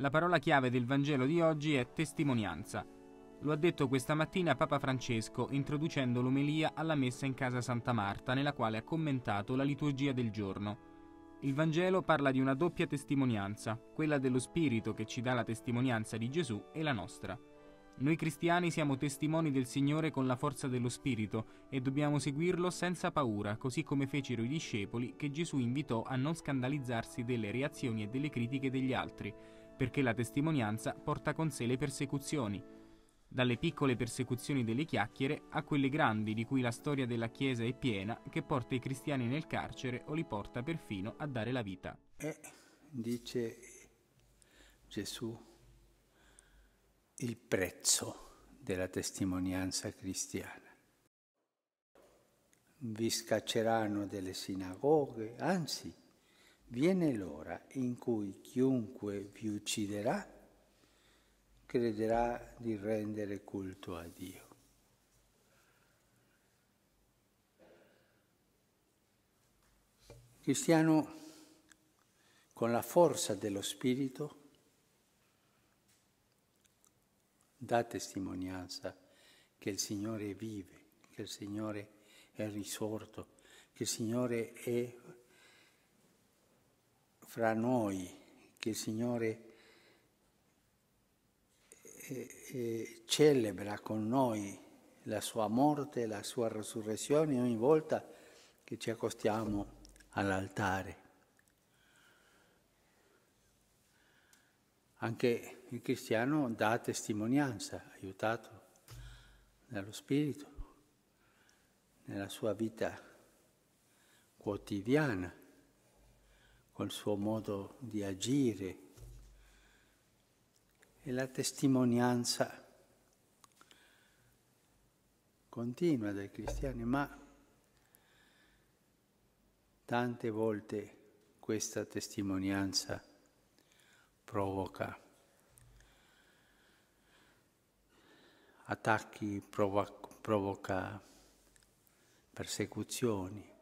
La parola chiave del Vangelo di oggi è testimonianza. Lo ha detto questa mattina Papa Francesco introducendo l'omelia alla messa in casa Santa Marta, nella quale ha commentato la liturgia del giorno. Il Vangelo parla di una doppia testimonianza, quella dello Spirito che ci dà la testimonianza di Gesù e la nostra. Noi cristiani siamo testimoni del Signore con la forza dello Spirito e dobbiamo seguirlo senza paura, così come fecero i discepoli che Gesù invitò a non scandalizzarsi delle reazioni e delle critiche degli altri, perché la testimonianza porta con sé le persecuzioni, dalle piccole persecuzioni delle chiacchiere a quelle grandi di cui la storia della Chiesa è piena, che porta i cristiani nel carcere o li porta perfino a dare la vita. E dice Gesù il prezzo della testimonianza cristiana. Vi scacceranno delle sinagoghe, anzi Viene l'ora in cui chiunque vi ucciderà crederà di rendere culto a Dio. cristiano con la forza dello Spirito dà testimonianza che il Signore vive, che il Signore è risorto, che il Signore è fra noi, che il Signore eh, eh, celebra con noi la sua morte, la sua resurrezione ogni volta che ci accostiamo all'altare. Anche il cristiano dà testimonianza, aiutato dallo Spirito, nella sua vita quotidiana col suo modo di agire e la testimonianza continua dai cristiani, ma tante volte questa testimonianza provoca attacchi, provoca persecuzioni.